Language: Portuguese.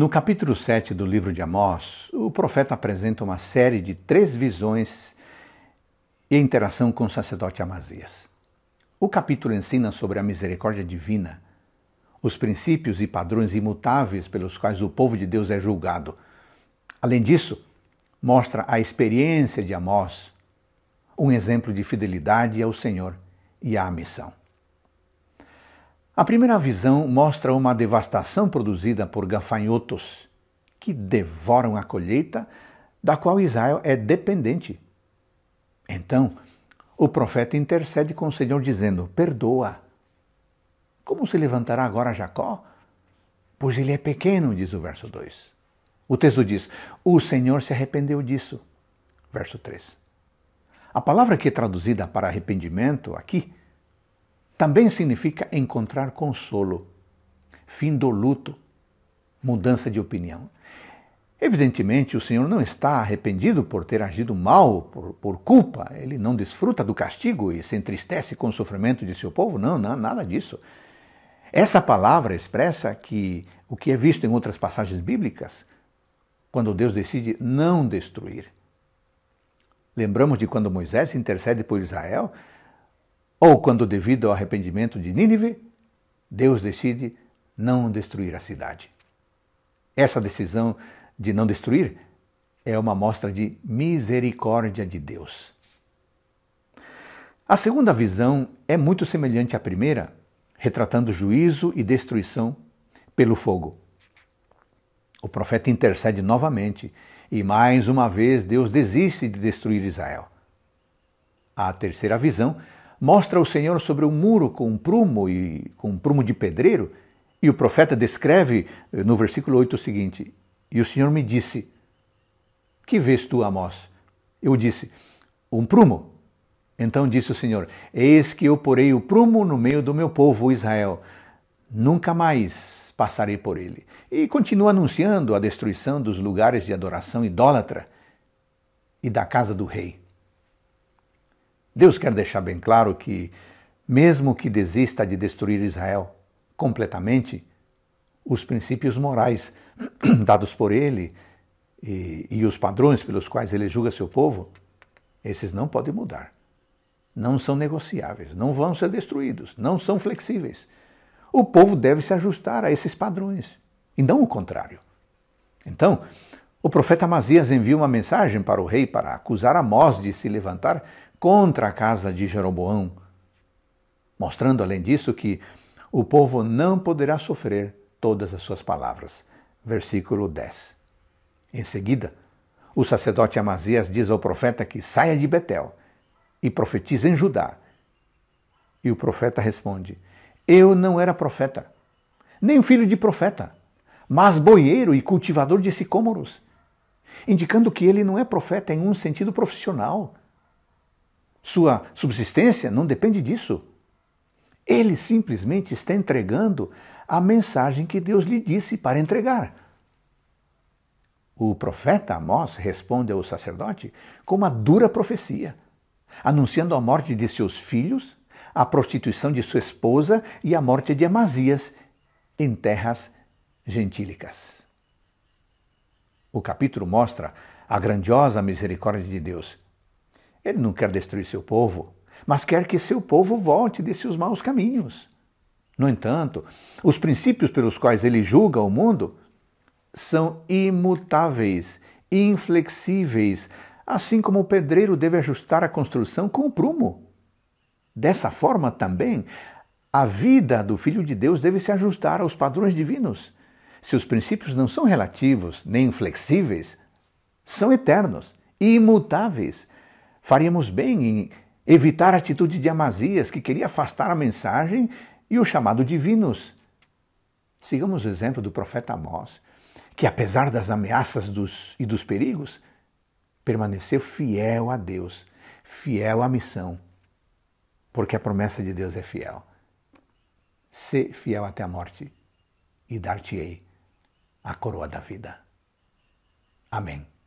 No capítulo 7 do livro de Amós, o profeta apresenta uma série de três visões e interação com o sacerdote Amazias. O capítulo ensina sobre a misericórdia divina, os princípios e padrões imutáveis pelos quais o povo de Deus é julgado. Além disso, mostra a experiência de Amós, um exemplo de fidelidade ao Senhor e à missão. A primeira visão mostra uma devastação produzida por gafanhotos, que devoram a colheita da qual Israel é dependente. Então, o profeta intercede com o Senhor, dizendo: Perdoa. Como se levantará agora Jacó? Pois ele é pequeno, diz o verso 2. O texto diz: O Senhor se arrependeu disso. Verso 3. A palavra que é traduzida para arrependimento aqui também significa encontrar consolo, fim do luto, mudança de opinião. Evidentemente, o Senhor não está arrependido por ter agido mal, por, por, culpa. Ele não desfruta do castigo e se entristece com o sofrimento de seu povo. Não, não, nada disso. Essa palavra expressa que o que é visto em outras passagens bíblicas, quando Deus decide não destruir. Lembramos de quando Moisés intercede por Israel ou quando, devido ao arrependimento de Nínive, Deus decide não destruir a cidade. Essa decisão de não destruir é uma mostra de misericórdia de Deus. A segunda visão é muito semelhante à primeira, retratando juízo e destruição pelo fogo. O profeta intercede novamente e mais uma vez Deus desiste de destruir Israel. A terceira visão mostra o Senhor sobre um muro com um prumo e com um prumo de pedreiro, e o profeta descreve eh, no versículo 8 o seguinte: E o Senhor me disse: Que vês tu, Amós? Eu disse: Um prumo. Então disse o Senhor: Eis que eu porei o prumo no meio do meu povo Israel. Nunca mais passarei por ele. E continua anunciando a destruição dos lugares de adoração idólatra e da casa do rei. Deus quer deixar bem claro que, mesmo que desista de destruir Israel completamente, os princípios morais dados por ele e, e, os padrões pelos quais ele julga seu povo, esses não podem mudar. Não são negociáveis, não vão ser destruídos, não são flexíveis. O povo deve se ajustar a esses padrões e não o contrário. Então, o profeta Amazias envia uma mensagem para o rei para acusar Amós de se levantar contra a casa de Jeroboão, mostrando, além disso, que o povo não poderá sofrer todas as suas palavras. Versículo 10. Em seguida, o sacerdote Amazias diz ao profeta que saia de Betel e profetiza em Judá. E o profeta responde: Eu não era profeta, nem filho de profeta, mas boieiro e cultivador de sicômoros, indicando que ele não é profeta em um sentido profissional, sua subsistência não depende disso. Ele simplesmente está entregando a mensagem que Deus lhe disse para entregar. O profeta Amós responde ao sacerdote com uma dura profecia, anunciando a morte de seus filhos, a prostituição de sua esposa e a morte de Amazias em terras gentílicas. O capítulo mostra a grandiosa misericórdia de Deus ele não quer destruir seu povo, mas quer que seu povo volte de seus maus caminhos. No entanto, os princípios pelos quais ele julga o mundo são imutáveis, inflexíveis, assim como o pedreiro deve ajustar a construção com o prumo. Dessa forma também, a vida do Filho de Deus deve se ajustar aos padrões divinos. Se os princípios não são relativos nem inflexíveis, são eternos, imutáveis, Faríamos bem em evitar a atitude de Amazias, que queria afastar a mensagem e o chamado divinos. Sigamos o exemplo do profeta Amós, que apesar das ameaças dos, e dos perigos, permaneceu fiel a Deus, fiel à missão, porque a promessa de Deus é fiel. Se fiel até a morte e dar-te-ei a coroa da vida. Amém.